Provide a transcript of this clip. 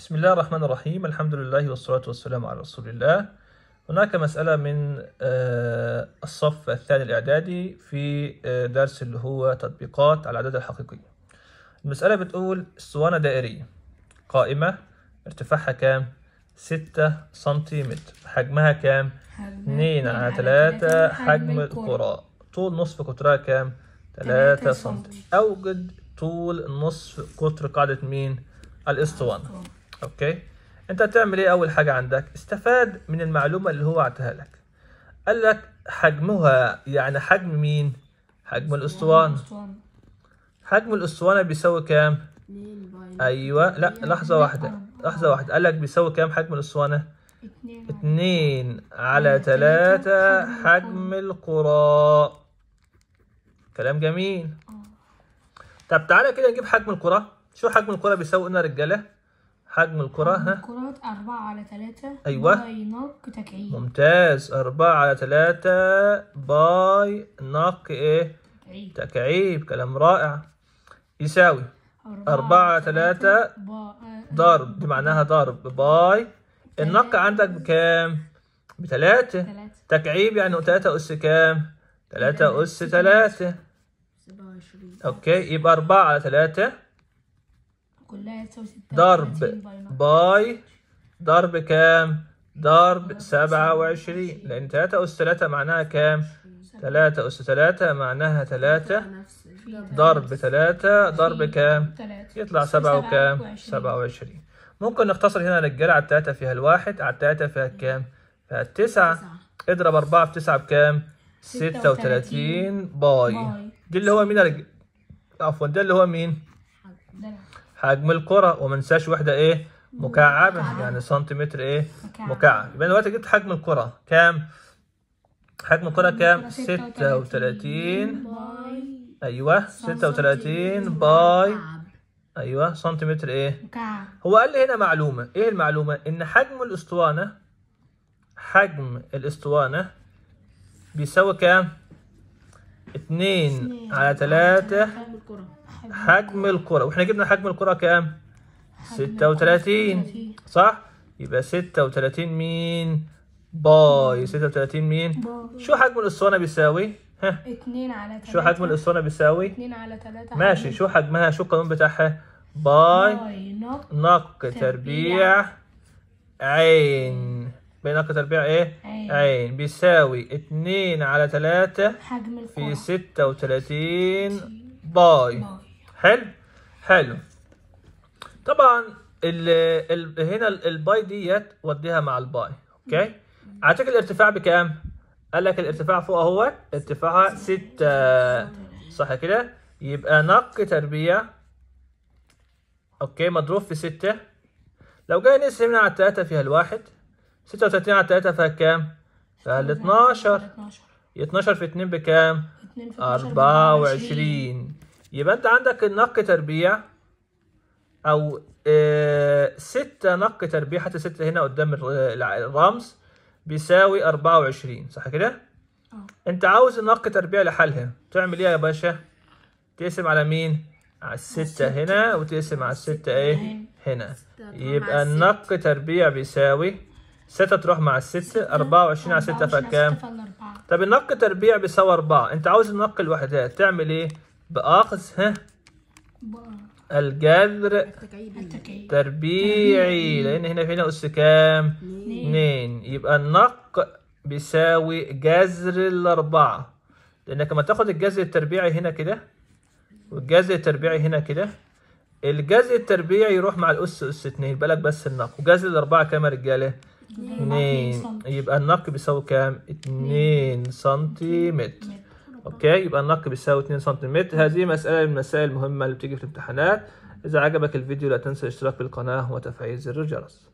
بسم الله الرحمن الرحيم الحمد لله والصلاة والسلام على رسول الله هناك مسألة من آه، الصف الثاني الإعدادي في آه، درس اللي هو تطبيقات على العدد الحقيقي المسألة بتقول اسطوانة دائرية قائمة ارتفاعها كام؟ ستة سنتيمتر حجمها كام؟ اتنين على تلاتة حجم الكرة طول نصف قطرها كام؟ تلاتة سنتيمتر أوجد طول نصف قطر قاعدة مين؟ الاسطوانة اوكي انت تعمل ايه اول حاجه عندك استفاد من المعلومه اللي هو اعطاها لك قال لك حجمها يعني حجم مين حجم الاسطوانه حجم الاسطوانه بيساوي كام ايوه لا لحظه واحده لحظه واحده قال لك بيساوي كام حجم الاسطوانه اتنين على تلاتة حجم القراء كلام جميل طب تعالى كده نجيب حجم القراء شو حجم القراء بيساوي قلنا رجاله حجم الكرة ها الكرات 4 على 3 أيوة باي ناق تكعيب ممتاز 4 على 3 باي ناق إيه تكعيب تكعيب كلام رائع يساوي 4 على 3 آه، ضرب آه، دي معناها ضرب باي النق عندك بكام؟ بتلاتة تكعيب يعني تلاتة أس كام؟ تلاتة أس تلاتة أوكي يبقى أربعة على تلاتة كلها تساوي ضرب باي ضرب كام؟ ضرب 27 لأن 3 أس 3 معناها كام؟ 3 أس 3 معناها 3 ضرب 3 ضرب كام؟ يطلع 7 وكام؟ 27 ممكن نختصر هنا رجالة على 3 فيها الواحد على 3 فيها كام؟ فيها 9 اضرب 4 في 9 بكام؟ 36 باي دي اللي هو مين يا رجالة؟ عفوا ده اللي هو مين؟ حجم الكره وما ننساش وحده ايه مكعب يعني سنتيمتر ايه مكعب يبقى دلوقتي جبت حجم الكره كام حجم الكره كام 36 ايوه 36 باي ايوه سنتيمتر ايه مكعب هو قال لي هنا معلومه ايه المعلومه ان حجم الاسطوانه حجم الاسطوانه بيساوي كام 2 على 3 حجم الكرة واحنا جبنا حجم الكرة كام؟ 36 صح؟ يبقى 36 مين؟ باي 36 مين؟ باي. شو حجم الاسطوانة بيساوي؟ ها 2 على 3 شو حجم الاسطوانة بيساوي؟ 2 على 3 ماشي شو حجمها؟ شو القانون بتاعها؟ باي, باي. نق, تربيع عين نق تربيع ايه؟ عين, عين. بيساوي 2 على 3 حجم الكرة في 36 باي, باي. حلو حلو طبعا الـ الـ هنا الباي ديت وديها مع الباي اوكي على الارتفاع بكام قال لك الارتفاع فوق اهو ارتفاعها 6 صح كده يبقى نق تربيع اوكي مضروب في 6 لو جاي نقسم هنا على 3 فيها الواحد 36 على 3 فيها كام فيها ال 12 12 في 2 بكام 24 يبقى انت عندك النق تربيع او آه، ستة نق تربيع حتى ستة هنا قدام آه، الرمز بيساوي اربعة وعشرين صح كده؟ اه. انت عاوز النق تربيع لحالها تعمل ايه يا باشا؟ تقسم على مين؟ على الستة هنا وتقسم على الستة ايه؟ هنا يبقى النق تربيع بيساوي ستة تروح مع الستة اربعة وعشرين على ستة فكام؟ طب النق تربيع بيساوي اربعة انت عاوز النق الوحدات تعمل ايه؟ بأخذ الجذر التربيعي لأن هنا فينا أس كام؟ اثنين يبقى النق بيساوي جذر الأربعة لأنك لما تاخد الجذر التربيعي هنا كده والجذر التربيعي هنا كده الجذر التربيعي يروح مع الأس أس اتنين بالك بس النق وجذر الأربعة كام يا رجالة؟ اتنين يبقى النق بيساوي كام؟ اتنين سنتيمتر اوكي يبقى النق بيساوي 2 سم هذه مساله من المسائل المهمه اللي بتيجي في الامتحانات اذا عجبك الفيديو لا تنسى الاشتراك بالقناه وتفعيل زر الجرس